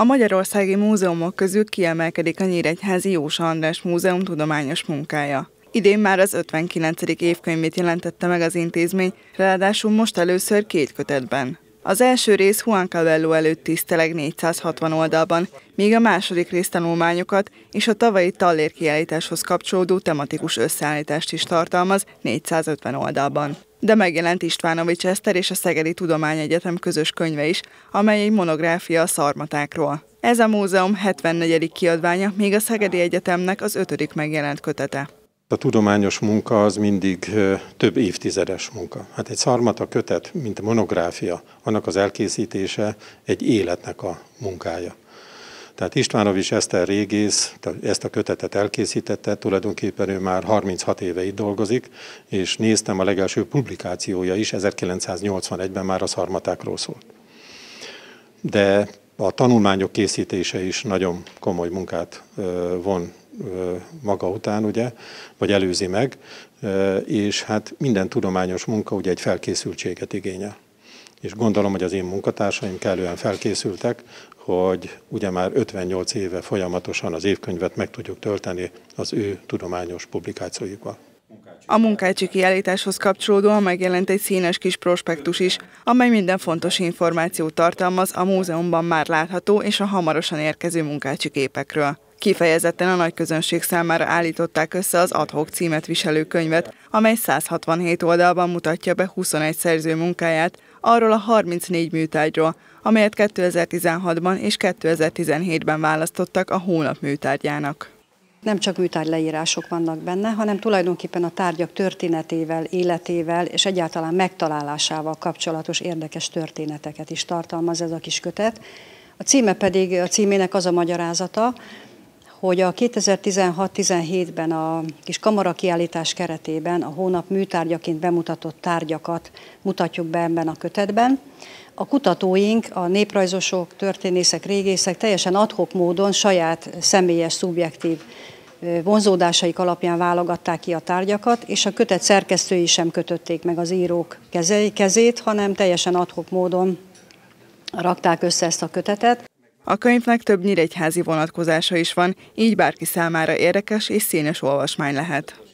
A magyarországi múzeumok közül kiemelkedik a Nyíregyházi Jósa András Múzeum tudományos munkája. Idén már az 59. évkönyvét jelentette meg az intézmény, ráadásul most először két kötetben. Az első rész Juan Cabello előtt tiszteleg 460 oldalban, míg a második rész tanulmányokat és a tavalyi Tallér kiállításhoz kapcsolódó tematikus összeállítást is tartalmaz 450 oldalban. De megjelent Istvánovics Eszter és a Szegedi Tudományegyetem közös könyve is, amely egy monográfia a szarmatákról. Ez a múzeum 74. kiadványa, még a Szegedi Egyetemnek az ötödik megjelent kötete. A tudományos munka az mindig több évtizedes munka. Hát egy szarmata kötet, mint a monográfia, annak az elkészítése egy életnek a munkája. Tehát Istvánovics a régész ezt a kötetet elkészítette, tulajdonképpen ő már 36 éve itt dolgozik, és néztem a legelső publikációja is, 1981-ben már a szarmatákról szólt. De a tanulmányok készítése is nagyon komoly munkát von maga után, ugye, vagy előzi meg, és hát minden tudományos munka ugye egy felkészültséget igényel. És gondolom, hogy az én munkatársaim kellően felkészültek, hogy ugye már 58 éve folyamatosan az évkönyvet meg tudjuk tölteni az ő tudományos publikációikkal. A munkácsi kiállításhoz kapcsolódóan megjelent egy színes kis prospektus is, amely minden fontos információt tartalmaz a múzeumban már látható és a hamarosan érkező munkácsi képekről. Kifejezetten a nagy közönség számára állították össze az adhok címet viselő könyvet, amely 167 oldalban mutatja be 21 szerző munkáját, arról a 34 műtárgyról, amelyet 2016-ban és 2017-ben választottak a hónap műtárgyának. Nem csak műtárgy leírások vannak benne, hanem tulajdonképpen a tárgyak történetével, életével és egyáltalán megtalálásával kapcsolatos érdekes történeteket is tartalmaz ez a kis kötet. A címe pedig, a címének az a magyarázata, hogy a 2016-17-ben a kis kiállítás keretében a hónap műtárgyaként bemutatott tárgyakat mutatjuk be ebben a kötetben. A kutatóink, a néprajzosok, történészek, régészek teljesen adhok módon saját személyes, szubjektív vonzódásaik alapján válogatták ki a tárgyakat, és a kötet szerkesztői sem kötötték meg az írók kezét, hanem teljesen adhok módon rakták össze ezt a kötetet. A könyvnek több nyíregyházi vonatkozása is van, így bárki számára érdekes és színes olvasmány lehet.